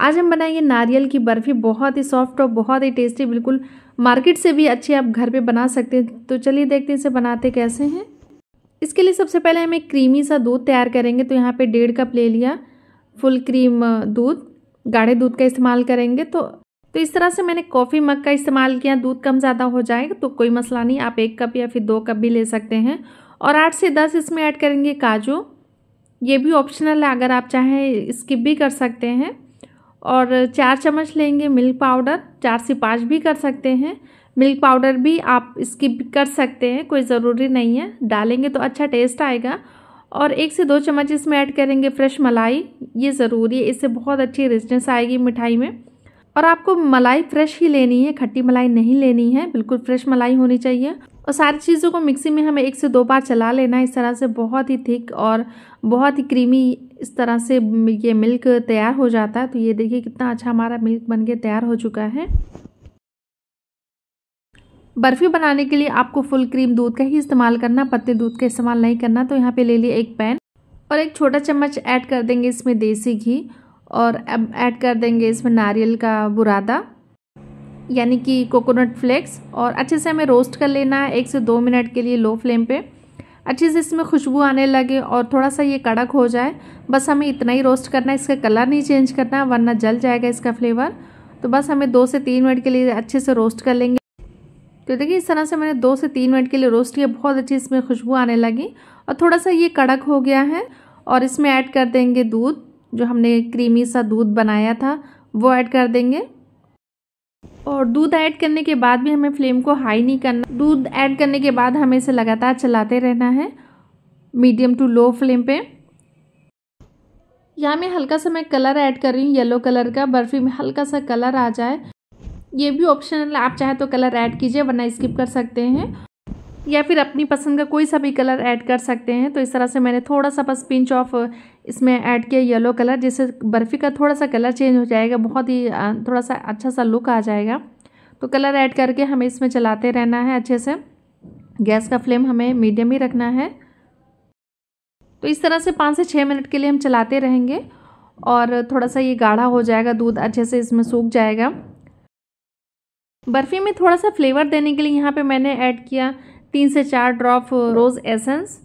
आज हम बनाएंगे नारियल की बर्फ़ी बहुत ही सॉफ्ट और बहुत ही टेस्टी बिल्कुल मार्केट से भी अच्छी आप घर पे बना सकते हैं तो चलिए देखते हैं इसे बनाते कैसे हैं इसके लिए सबसे पहले हम एक क्रीमी सा दूध तैयार करेंगे तो यहाँ पे डेढ़ कप ले लिया फुल क्रीम दूध गाढ़े दूध का इस्तेमाल करेंगे तो तो इस तरह से मैंने कॉफ़ी मग का इस्तेमाल किया दूध कम ज़्यादा हो जाएगा तो कोई मसला नहीं आप एक कप या फिर दो कप भी ले सकते हैं और आठ से दस इसमें ऐड करेंगे काजू ये भी ऑप्शनल है अगर आप चाहें स्किप भी कर सकते हैं और चार चम्मच लेंगे मिल्क पाउडर चार से पाँच भी कर सकते हैं मिल्क पाउडर भी आप स्किप कर सकते हैं कोई ज़रूरी नहीं है डालेंगे तो अच्छा टेस्ट आएगा और एक से दो चम्मच इसमें ऐड करेंगे फ्रेश मलाई ये ज़रूरी है इससे बहुत अच्छी रिचनेस आएगी मिठाई में और आपको मलाई फ्रेश ही लेनी है खट्टी मलाई नहीं लेनी है बिल्कुल फ्रेश मलाई होनी चाहिए और सारी चीज़ों को मिक्सी में हमें एक से दो बार चला लेना इस तरह से बहुत ही थिक और बहुत ही क्रीमी इस तरह से ये मिल्क तैयार हो जाता है तो ये देखिए कितना अच्छा हमारा मिल्क बन के तैयार हो चुका है बर्फ़ी बनाने के लिए आपको फुल क्रीम दूध का ही इस्तेमाल करना पत्ते दूध का इस्तेमाल नहीं करना तो यहाँ पे ले लिए एक पैन और एक छोटा चम्मच ऐड कर देंगे इसमें देसी घी और अब ऐड कर देंगे इसमें नारियल का बुरादा यानी कि कोकोनट फ्लेक्स और अच्छे से हमें रोस्ट कर लेना है एक से दो मिनट के लिए लो फ्लेम पे अच्छे से इसमें खुशबू आने लगे और थोड़ा सा ये कड़क हो जाए बस हमें इतना ही रोस्ट करना है इसका कलर नहीं चेंज करना वरना जल जाएगा इसका फ्लेवर तो बस हमें दो से तीन मिनट के लिए अच्छे से रोस्ट कर लेंगे तो देखिए इस तरह से मैंने दो से तीन मिनट के लिए रोस्ट किया बहुत अच्छी इसमें खुशबू आने लगी और थोड़ा सा ये कड़क हो गया है और इसमें ऐड कर देंगे दूध जो हमने क्रीमी सा दूध बनाया था वो ऐड कर देंगे और दूध ऐड करने के बाद भी हमें फ्लेम को हाई नहीं करना दूध ऐड करने के बाद हमें इसे लगातार चलाते रहना है मीडियम टू लो फ्लेम पे यहाँ मैं हल्का सा मैं कलर ऐड कर रही हूँ येलो कलर का बर्फ़ी में हल्का सा कलर आ जाए ये भी ऑप्शनल आप चाहे तो कलर ऐड कीजिए वरना स्किप कर सकते हैं या फिर अपनी पसंद का कोई सा भी कलर ऐड कर सकते हैं तो इस तरह से मैंने थोड़ा सा बस पिंच ऑफ इसमें ऐड किया येलो कलर जिससे बर्फ़ी का थोड़ा सा कलर चेंज हो जाएगा बहुत ही थोड़ा सा अच्छा सा लुक आ जाएगा तो कलर ऐड करके हमें इसमें चलाते रहना है अच्छे से गैस का फ्लेम हमें मीडियम ही रखना है तो इस तरह से पाँच से छः मिनट के लिए हम चलाते रहेंगे और थोड़ा सा ये गाढ़ा हो जाएगा दूध अच्छे से इसमें सूख जाएगा बर्फ़ी में थोड़ा सा फ्लेवर देने के लिए यहाँ पे मैंने ऐड किया तीन से चार ड्रॉप रोज़ एसेंस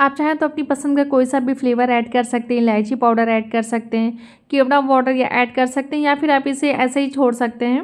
आप चाहें तो अपनी पसंद का कोई सा भी फ्लेवर ऐड कर सकते हैं इलायची पाउडर ऐड कर सकते हैं केवड़ा वाटर या ऐड कर सकते हैं या फिर आप इसे ऐसे ही छोड़ सकते हैं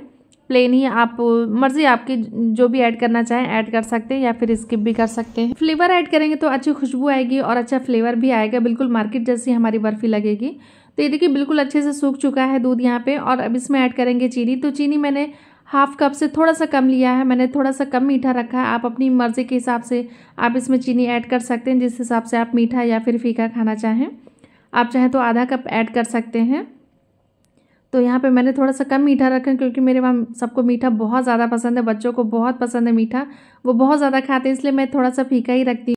प्लेन ही आप मर्ज़ी आपकी जो भी ऐड करना चाहें ऐड कर सकते हैं या फिर स्किप भी कर सकते हैं फ्लेवर ऐड करेंगे तो अच्छी खुशबू आएगी और अच्छा फ्लेवर भी आएगा बिल्कुल मार्केट जैसी हमारी बर्फ़ी लगेगी तो ये देखिए बिल्कुल अच्छे से सूख चुका है दूध यहाँ पे और अब इसमें ऐड करेंगे चीनी तो चीनी मैंने हाफ कप से थोड़ा सा कम लिया है मैंने थोड़ा सा कम मीठा रखा है आप अपनी मर्ज़ी के हिसाब से आप इसमें चीनी ऐड कर सकते हैं जिस हिसाब से आप मीठा या फिर फीका खाना चाहें आप चाहें तो आधा कप ऐड कर सकते हैं तो यहाँ पे मैंने थोड़ा सा कम मीठा रखा क्योंकि मेरे वहाँ सबको मीठा बहुत ज़्यादा पसंद है बच्चों को बहुत पसंद है मीठा वो बहुत ज़्यादा खाते हैं इसलिए मैं थोड़ा सा फीका ही रखती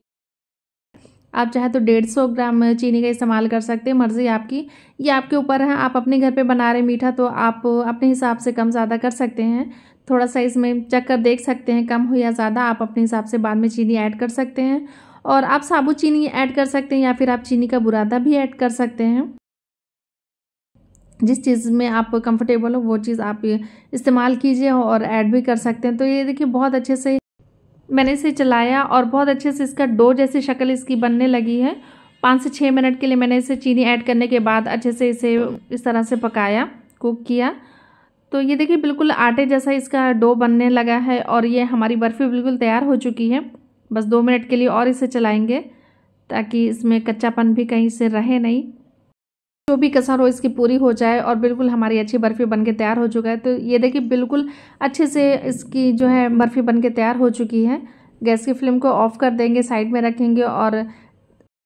आप चाहे तो डेढ़ सौ ग्राम चीनी का इस्तेमाल कर सकते हैं मर्ज़ी आपकी ये आपके ऊपर है आप अपने घर पे बना रहे मीठा तो आप अपने हिसाब से कम ज़्यादा कर सकते हैं थोड़ा सा इसमें चेक कर देख सकते हैं कम हो या ज़्यादा आप अपने हिसाब से बाद में चीनी ऐड कर सकते हैं और आप साबुत चीनी ऐड कर सकते हैं या फिर आप चीनी का बुरादा भी ऐड कर सकते हैं जिस चीज़ में आप कंफर्टेबल हो वो चीज़ आप इस्तेमाल कीजिए और ऐड भी कर सकते हैं तो ये देखिए बहुत अच्छे से मैंने इसे चलाया और बहुत अच्छे से इसका डो जैसी शक्ल इसकी बनने लगी है पाँच से छः मिनट के लिए मैंने इसे चीनी ऐड करने के बाद अच्छे से इसे इस तरह से पकाया कुक किया तो ये देखिए बिल्कुल आटे जैसा इसका डो बनने लगा है और ये हमारी बर्फ़ी बिल्कुल तैयार हो चुकी है बस दो मिनट के लिए और इसे चलाएंगे ताकि इसमें कच्चापन भी कहीं से रहे नहीं जो भी कसर हो इसकी पूरी हो जाए और बिल्कुल हमारी अच्छी बर्फ़ी बन के तैयार हो चुका है तो ये देखिए बिल्कुल अच्छे से इसकी जो है बर्फ़ी बन के तैयार हो चुकी है गैस की फ्लेम को ऑफ़ कर देंगे साइड में रखेंगे और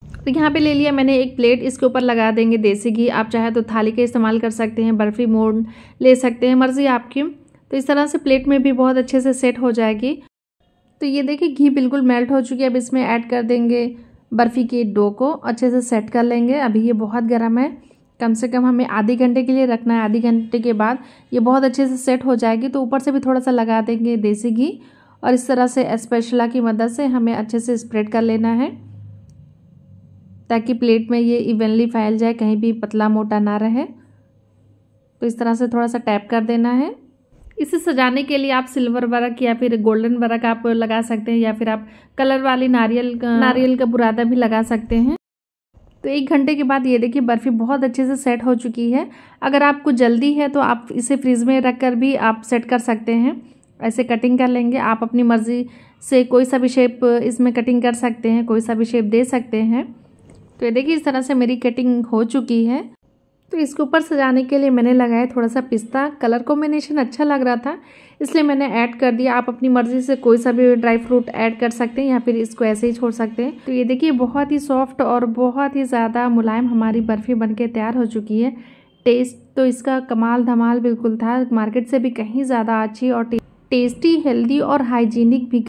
तो यहाँ पे ले लिया मैंने एक प्लेट इसके ऊपर लगा देंगे देसी घी आप चाहे तो थाली का इस्तेमाल कर सकते हैं बर्फ़ी मोड़ ले सकते हैं मर्ज़ी आपकी तो इस तरह से प्लेट में भी बहुत अच्छे से सेट हो जाएगी तो ये देखिए घी बिल्कुल मेल्ट हो चुकी है अब इसमें ऐड कर देंगे बर्फ़ी के डो को अच्छे से सेट कर लेंगे अभी ये बहुत गर्म है कम से कम हमें आधे घंटे के लिए रखना है आधे घंटे के बाद ये बहुत अच्छे से सेट हो जाएगी तो ऊपर से भी थोड़ा सा लगा देंगे देसी घी और इस तरह से स्पेशला की मदद से हमें अच्छे से स्प्रेड कर लेना है ताकि प्लेट में ये इवनली फैल जाए कहीं भी पतला मोटा ना रहे तो इस तरह से थोड़ा सा टैप कर देना है इसे सजाने के लिए आप सिल्वर वर्क या फिर गोल्डन वर्क आप लगा सकते हैं या फिर आप कलर वाली नारियल का नारियल का बुरादा भी लगा सकते हैं तो एक घंटे के बाद ये देखिए बर्फ़ी बहुत अच्छे से सेट हो चुकी है अगर आपको जल्दी है तो आप इसे फ्रिज में रख कर भी आप सेट कर सकते हैं ऐसे कटिंग कर लेंगे आप अपनी मर्ज़ी से कोई सा भी शेप इसमें कटिंग कर सकते हैं कोई सा भी शेप दे सकते हैं तो ये देखिए इस तरह से मेरी कटिंग हो चुकी है तो इसके ऊपर सजाने के लिए मैंने लगाया थोड़ा सा पिस्ता कलर कॉम्बिनेशन अच्छा लग रहा था इसलिए मैंने ऐड कर दिया आप अपनी मर्ज़ी से कोई सा भी ड्राई फ्रूट ऐड कर सकते हैं या फिर इसको ऐसे ही छोड़ सकते हैं तो ये देखिए बहुत ही सॉफ्ट और बहुत ही ज़्यादा मुलायम हमारी बर्फ़ी बन तैयार हो चुकी है टेस्ट तो इसका कमाल धमाल बिल्कुल था मार्केट से भी कहीं ज़्यादा अच्छी और टेस्टी हेल्दी और हाइजीनिक भी